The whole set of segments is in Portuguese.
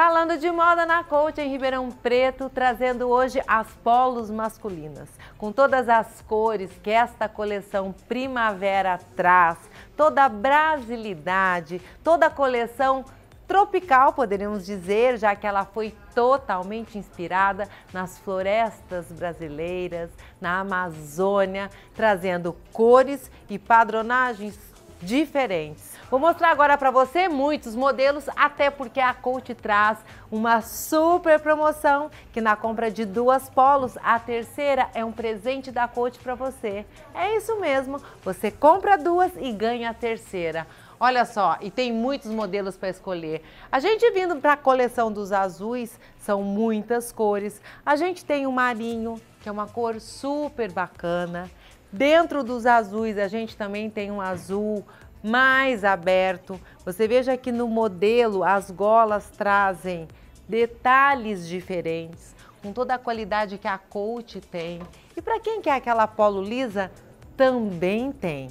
Falando de moda na Coach em Ribeirão Preto, trazendo hoje as polos masculinas, com todas as cores que esta coleção primavera traz, toda a brasilidade, toda a coleção tropical, poderíamos dizer, já que ela foi totalmente inspirada nas florestas brasileiras, na Amazônia, trazendo cores e padronagens diferentes. Vou mostrar agora para você muitos modelos, até porque a Coach traz uma super promoção que na compra de duas polos, a terceira é um presente da Coach para você. É isso mesmo, você compra duas e ganha a terceira. Olha só, e tem muitos modelos para escolher. A gente vindo para a coleção dos azuis, são muitas cores. A gente tem o marinho, que é uma cor super bacana. Dentro dos azuis, a gente também tem um azul mais aberto. Você veja que no modelo as golas trazem detalhes diferentes, com toda a qualidade que a coach tem. E para quem quer aquela polo lisa, também tem.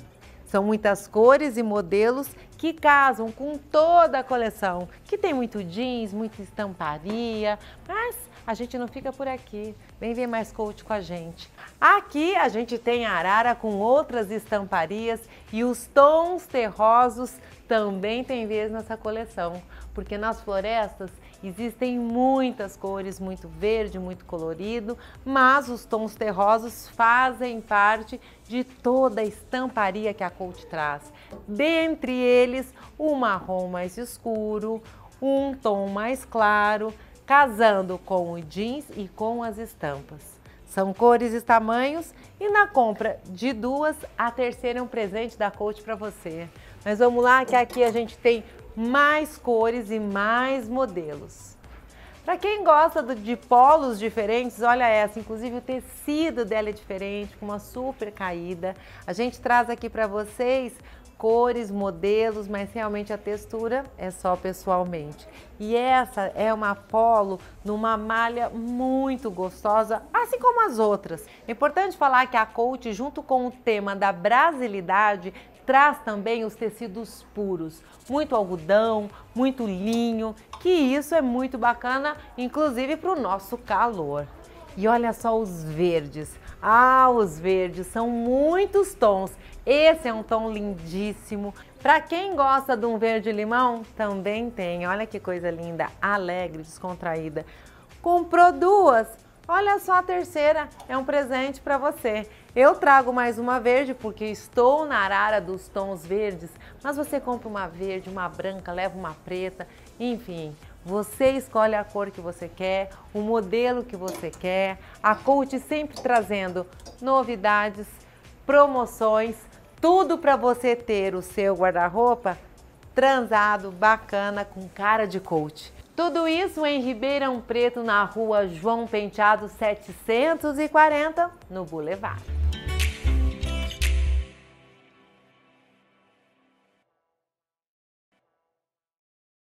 São muitas cores e modelos que casam com toda a coleção, que tem muito jeans, muita estamparia, mas a gente não fica por aqui. Vem ver mais coach com a gente. Aqui a gente tem a arara com outras estamparias e os tons terrosos também tem vez nessa coleção, porque nas florestas existem muitas cores, muito verde, muito colorido, mas os tons terrosos fazem parte de toda a estamparia que a Colt traz. Dentre eles, o marrom mais escuro, um tom mais claro, casando com o jeans e com as estampas. São cores e tamanhos e na compra de duas, a terceira é um presente da Coach para você. Mas vamos lá que aqui a gente tem mais cores e mais modelos. Para quem gosta de polos diferentes, olha essa, inclusive o tecido dela é diferente, com uma super caída. A gente traz aqui para vocês cores, modelos, mas realmente a textura é só pessoalmente. E essa é uma polo numa malha muito gostosa, assim como as outras. É importante falar que a Coach, junto com o tema da brasilidade, traz também os tecidos puros, muito algodão, muito linho, que isso é muito bacana, inclusive para o nosso calor. E olha só os verdes. Ah, os verdes são muitos tons. Esse é um tom lindíssimo. Para quem gosta de um verde limão, também tem. Olha que coisa linda, alegre, descontraída. Comprou duas? Olha só a terceira, é um presente para você. Eu trago mais uma verde porque estou na arara dos tons verdes, mas você compra uma verde, uma branca, leva uma preta, enfim, você escolhe a cor que você quer, o modelo que você quer. A Coach sempre trazendo novidades, promoções, tudo para você ter o seu guarda-roupa transado, bacana, com cara de coach. Tudo isso em Ribeirão Preto, na rua João Penteado 740, no Boulevard.